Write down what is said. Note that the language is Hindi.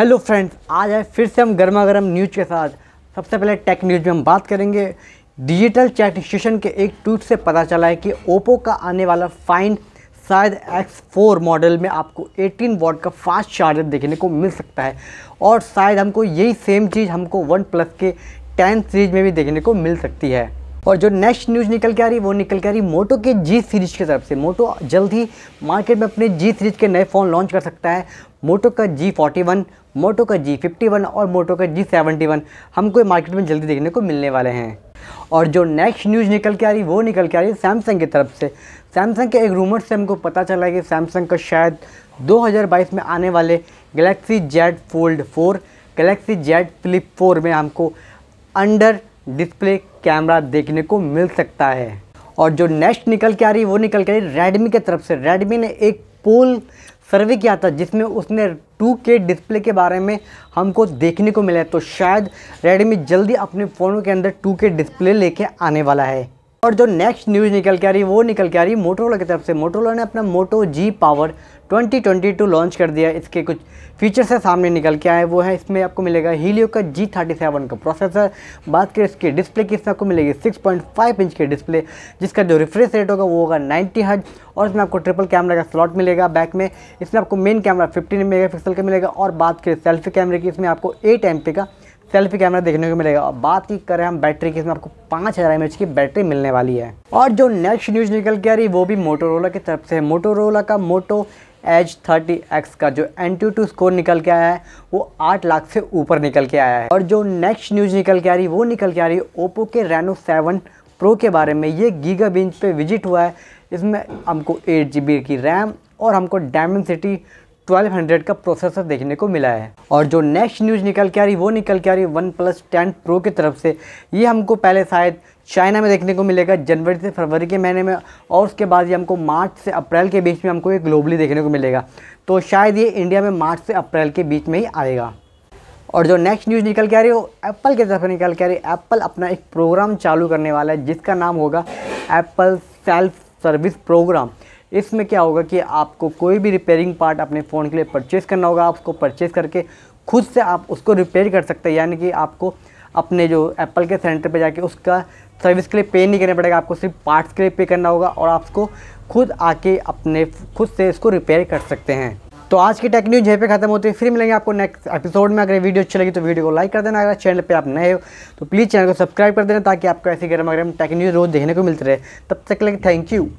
हेलो फ्रेंड्स आज है फिर से हम गर्मा गर्म न्यूज़ के साथ सबसे पहले टेक न्यूज़ में हम बात करेंगे डिजिटल चैट स्टेशन के एक ट्वीट से पता चला है कि ओप्पो का आने वाला फाइन शायद X4 मॉडल में आपको 18 वॉट का फास्ट चार्जर देखने को मिल सकता है और शायद हमको यही सेम चीज़ हमको वन प्लस के टेन सीरीज में भी देखने को मिल सकती है और जो नेक्स्ट न्यूज़ निकल के आ रही है वो निकल के आ रही मोटो के जी सीरीज की तरफ से मोटो जल्द ही मार्केट में अपने जी सीरीज के नए फ़ोन लॉन्च कर सकता है मोटो का जी फोर्टी वन मोटो का जी फिफ्टी वन और मोटो का जी सेवेंटी वन हमको मार्केट में जल्दी देखने को मिलने वाले हैं और जो नेक्स्ट न्यूज़ निकल के आ रही वो निकल के आ रही सैमसंग की तरफ से सैमसंग के एक रूमर से हमको पता चला कि सैमसंग का शायद 2022 में आने वाले Galaxy Z Fold four Galaxy Z Flip four में हमको अंडर डिस्प्ले कैमरा देखने को मिल सकता है और जो नेक्स्ट निकल के आ रही है वो निकल के आ रही रेडमी की तरफ से रेडमी ने एक पोल सर्वे किया था जिसमें उसने 2K डिस्प्ले के बारे में हमको देखने को मिला है तो शायद रेडमी जल्दी अपने फ़ोनों के अंदर 2K डिस्प्ले लेके आने वाला है और जो नेक्स्ट न्यूज़ निकल के आ रही है वो निकल के आ रही है मोटरोला की तरफ से मोटरोला ने अपना मोटो जी पावर 2022 लॉन्च कर दिया इसके कुछ फीचर्स है सामने निकल के आए वो है इसमें आपको मिलेगा हीलियो का जी थर्टी सेवन का प्रोसेसर बात करें इसकी डिस्प्ले की इसमें आपको मिलेगी 6.5 इंच के डिस्प्ले जिसका जो रिफ्रेश रेट होगा वो होगा 90 हज और इसमें आपको ट्रिपल कैमरा का स्लॉट मिलेगा बैक में इसमें आपको मेन कैमरा फिफ्टीन मेगा का मिलेगा और बात करें सेल्फी कैमरे की इसमें आपको एट एम का सेल्फी कैमरा देखने को मिलेगा और बात की करें हम बैटरी की इसमें आपको पाँच हज़ार एम की बैटरी मिलने वाली है और जो नेक्स्ट न्यूज़ निकल के आ रही वो भी मोटोरोला की तरफ से है मोटोरोला का मोटो एच थर्टी एक्स का जो एन टू टू स्कोर निकल के आया है वो आठ लाख से ऊपर निकल के आया है और जो नेक्स्ट न्यूज़ निकल के आ रही वो निकल के आ रही है ओप्पो के रेनो सेवन प्रो के बारे में ये गीगा बिंच पे विजिट हुआ है इसमें हमको एट जी की रैम और हमको डायमंड सिटी 1200 का प्रोसेसर देखने को मिला है और जो नेक्स्ट न्यूज़ निकल के आ रही वो निकल के आ रही वन प्लस टेन प्रो की तरफ से ये हमको पहले शायद चाइना में देखने को मिलेगा जनवरी से फरवरी के महीने में और उसके बाद ये हमको मार्च से अप्रैल के बीच में हमको ये ग्लोबली देखने को मिलेगा तो शायद ये इंडिया में मार्च से अप्रैल के बीच में ही आएगा और जो नेक्स्ट न्यूज़ निकल के आ रही है वो एप्पल की तरफ निकल के आ रही है एप्पल अपना एक प्रोग्राम चालू करने वाला है जिसका नाम होगा एप्पल सेल्फ सर्विस प्रोग्राम इसमें क्या होगा कि आपको कोई भी रिपेयरिंग पार्ट अपने फ़ोन के लिए परचेज़ करना होगा आप उसको परचेज़ करके खुद से आप उसको रिपेयर कर सकते हैं यानी कि आपको अपने जो एप्पल के सेंटर पर जाके उसका सर्विस के लिए पे नहीं करना पड़ेगा आपको सिर्फ पार्ट्स के लिए पे करना होगा और आप उसको खुद आके अपने खुद से इसको रिपेयर कर सकते हैं तो आज की टेक न्यूज यहीं पे खत्म होती है फिर मिलेंगे आपको नेक्स्ट एपिसोड में अगर वीडियो अच्छी लगी तो वीडियो को लाइक कर देना अगर चैनल पे आप नए हो तो प्लीज़ चैनल को सब्सक्राइब कर देना ताकि आपको ऐसी गर्मा गर्म टेक न्यूज़ रोज़ देखने को मिलते रहे तब तक लगे थैंक यू